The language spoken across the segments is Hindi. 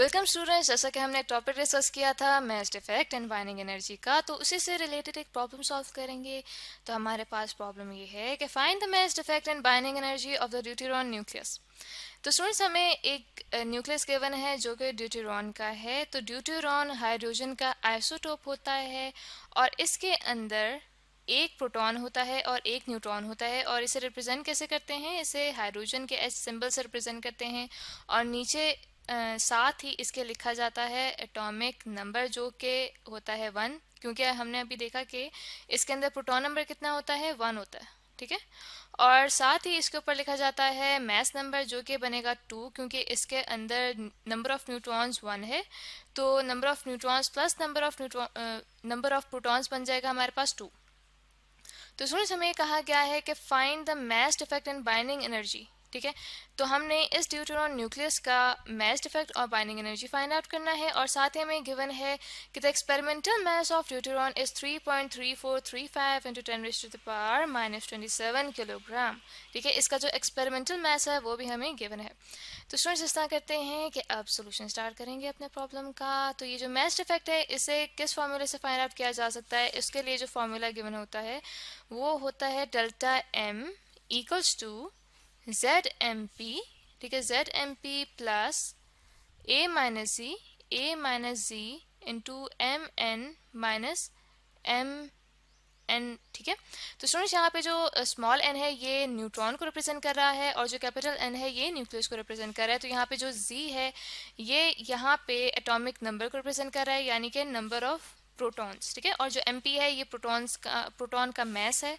वेलकम स्टूडेंट्स जैसा कि हमने एक टॉपिक डिस्कस किया था mass effect and binding energy का तो उसी से रिलेटेड एक प्रॉब्लम सॉल्व करेंगे तो हमारे पास प्रॉब्लम ये है कि find the mass defect and binding energy of the deuteron nucleus तो स्टूडेंट्स हमें एक न्यूक्लियस गिवन है जो कि ड्यूटीरॉन का है तो ड्यूटीरॉन हाइड्रोजन का आइसोटोप होता है और इसके अंदर एक प्रोटॉन होता है और एक न्यूट्रॉन होता है और इसे रिप्रेजेंट कैसे करते हैं इसे हाइड्रोजन के एच सिंबल से रिप्रेजेंट करते हैं और नीचे साथ ही इसके लिखा जाता है एटॉमिक नंबर जो कि होता है वन क्योंकि हमने अभी देखा कि इसके अंदर प्रोटॉन नंबर कितना होता है वन होता है ठीक है और साथ ही इसके ऊपर लिखा जाता है मैस नंबर जो कि बनेगा टू क्योंकि इसके अंदर नंबर ऑफ न्यूट्रॉन्स वन है तो number of neutrons plus number of neutron number of protons बन जाएगा हमारे पास टू तो सुनिए हमें कहा गया है कि find the mass effect in binding energy ठीक है तो हमने इस ड्यूट्रॉन न्यूक्लियस का मैस्ड इफेक्ट और बाइंडिंग एनर्जी फाइंड आउट करना है और साथ ही हमें गिवन है कि the experimental mass of deuteron is 3.3435 three 10 raised to the power minus seven kilogram ठीक है इसका जो एक्सपेरिमेंटल मैस है वो भी हमें गिवन है तो स्टूडेंट्स इस तरह करते हैं कि अब सोल्यूशन स्टार्ट करेंगे अपने प्रॉब्लम का तो ये जो मैस्ड इफेक्ट है इसे किस फॉर्मूले से फाइंड आउट किया जा सकता है इसके लिए जो फॉर्मूला गिवन होता है वो होता है delta M equals to Z M P ठीक है Z M P plus A minus G A minus G into M N minus M N ठीक है तो स्टूडेंट्स यहाँ पे जो स्मॉल uh, एन है ये न्यूट्रॉन को रिप्रेजेंट कर रहा है और जो कैपिटल एन है ये न्यूक्लियस को रिप्रेजेंट कर रहा है तो यहाँ पे जो जी है ये यहाँ पे एटॉमिक नंबर को रिप्रेजेंट कर रहा है यानी कि नंबर ऑफ प्रोटॉन्स ठीक है और जो एम है ये प्रोटॉन्स का प्रोटॉन का मैस है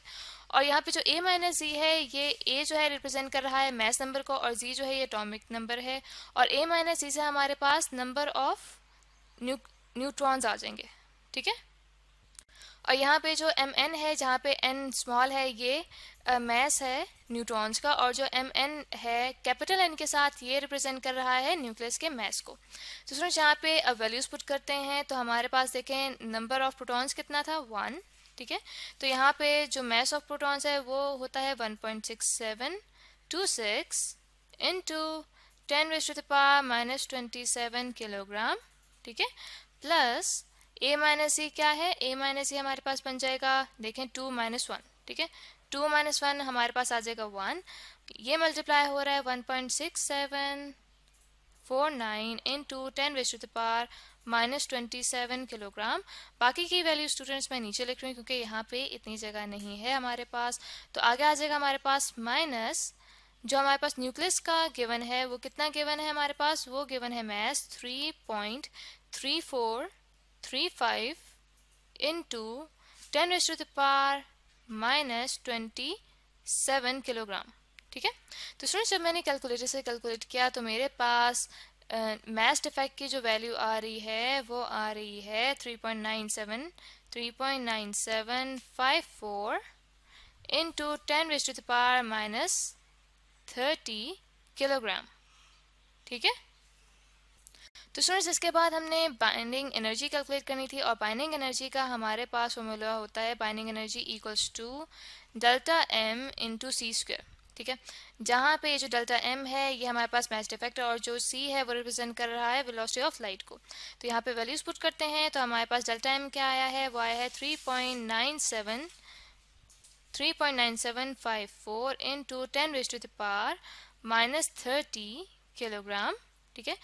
और यहाँ पे जो ए माइनस जी है ये ए जो है रिप्रेजेंट कर रहा है मैथ नंबर को और जी जो है ये एटॉमिक नंबर है और ए माइनस जी से हमारे पास नंबर ऑफ न्यूट्रॉन्स आ जाएंगे ठीक है और यहाँ पे जो एम एन है जहाँ पे एन स्मॉल है ये मैस है न्यूट्रॉन्स का और जो एम एन है कैपिटल एन के साथ ये रिप्रेजेंट कर रहा है न्यूक्लियस के मैस को तो सुनो यहाँ पे वैल्यूज पुट करते हैं तो हमारे पास देखें नंबर ऑफ प्रोटॉन्स कितना था वन ठीक है तो यहाँ पे जो मैस ऑफ प्रोटॉन्स है वो होता है 1.6726 into 10 raise to the power minus 27 kilogram ठीक है प्लस ए माइनस ई क्या है ए माइनस ई हमारे पास बन जाएगा देखें टू माइनस वन ठीक है टू माइनस वन हमारे पास आ जाएगा वन ये मल्टीप्लाई हो रहा है one point six seven four nine into ten raise to the power minus twenty seven kilogram बाकी की वैल्यू स्टूडेंट्स मैं नीचे लिख रही हूँ क्योंकि यहाँ पे इतनी जगह नहीं है हमारे पास तो आगे आ जाएगा हमारे पास माइनस जो हमारे पास न्यूक्लियस का गिवन है वो कितना गिवन है हमारे पास वो गिवन है mass three point three four three five into ten raised to power minus twenty seven kilogram ठीक है तो स्टूडेंट्स जब मैंने कैलकुलेटर से कैलकुलेट किया तो मेरे पास मैच डिफेक्ट की जो वैल्यू आ रही है वो आ रही है 3.97 3.9754 into 10 raised to the power minus 30 kilogram ठीक है तो स्टूडेंट्स इसके बाद हमने बाइंडिंग एनर्जी कैलकुलेट करनी थी और बाइंडिंग एनर्जी का हमारे पास फॉर्मूला होता है binding energy equals to delta M into C square ठीक है जहाँ पे ये जो डेल्टा एम है ये हमारे पास मैच डिफेक्टर और जो सी है वो रिप्रेजेंट कर रहा है वेलोसिटी ऑफ लाइट को तो यहाँ पे वैल्यूज पुट करते हैं तो हमारे पास डेल्टा एम क्या आया है वो आया है three point nine seven three point nine seven five four into ten raise to the power minus thirty kilogram ठीक है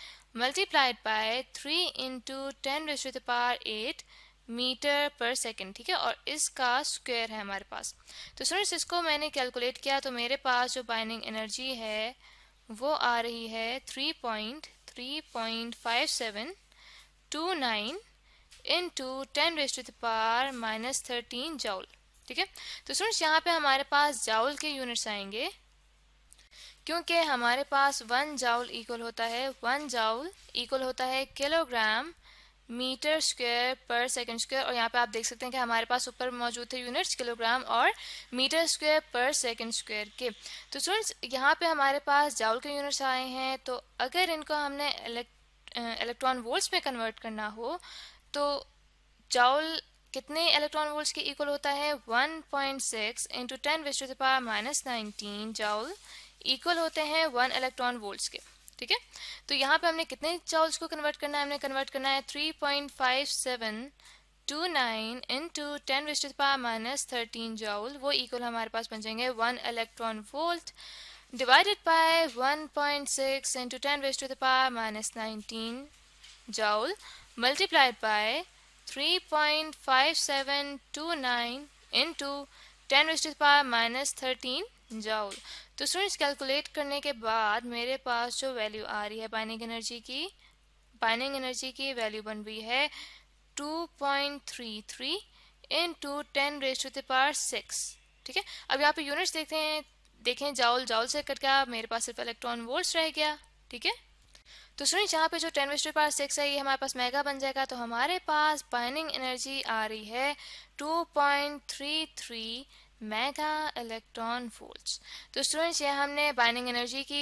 multiplied by three into ten raise to the power eight metre per second ठीक है और इसका स्क्वायर है हमारे पास तो स्टूडेंट्स इसको मैंने कैलकुलेट किया तो मेरे पास जो बाइनिंग एनर्जी है वो आ रही है three point three point five seven two nine into ten raised to power minus thirteen joule ठीक है तो स्टूडेंट्स यहाँ पे हमारे पास जाउल के यूनिट्स आएंगे क्योंकि हमारे पास वन जाउल इक्वल होता है वन जाउल इक्वल होता है kilogram metre square per second square और यहाँ पे आप देख सकते हैं कि हमारे पास ऊपर मौजूद है यूनिट्स किलोग्राम और metre square per second square के तो स्टूडेंट्स यहाँ पे हमारे पास जाउल के यूनिट्स आए हैं तो अगर इनको हमने इलेक्ट्रॉन वोल्ट्स में कन्वर्ट करना हो तो जाउल कितने इलेक्ट्रॉन वोल्ट्स के इक्वल होता है one point six into ten विश्व power minus nineteen joule equal होते हैं वन इलेक्ट्रॉन वोल्ट्स के ठीक है तो यहाँ पे हमने कितने चावल्स को कन्वर्ट करना है हमने कन्वर्ट करना है three point five seven two nine into ten विस्टिथ पावर माइनस थर्टीन जाउल वो इक्वल हमारे पास बन जाएंगे one electron volt divided by one point six into ten विस्टिथ power minus nineteen joule multiplied by three point five seven two nine into ten विस्ट पा माइनस थर्टीन जाउल तो स्टूडेंट्स कैलकुलेट करने के बाद मेरे पास जो वैल्यू आ रही है बाइनिंग एनर्जी की बाइनिंग एनर्जी की वैल्यू बन रही है 2.33 point three three into ten raise to दावर सिक्स ठीक है अब यहाँ पे यूनिट्स देखते हैं देखें जाउल जाउल से कट गया मेरे पास सिर्फ इलेक्ट्रॉन वोल्ट्स रह गया ठीक है तो सुनिए यहाँ पे जो टेन रेस पार सिक्स है ये हमारे पास मेगा बन जाएगा तो हमारे पास बाइनिंग एनर्जी आ रही है two point three three mega electron volts तो स्टूडेंट्स ये हमने बाइनिंग एनर्जी की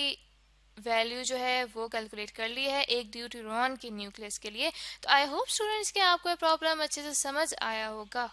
वैल्यू जो है वो कैलकुलेट कर ली है एक ड्यूटी के न्यूक्लियस के लिए तो आई होप स्टूडेंट्स के आपको ये प्रॉब्लम अच्छे से समझ आया होगा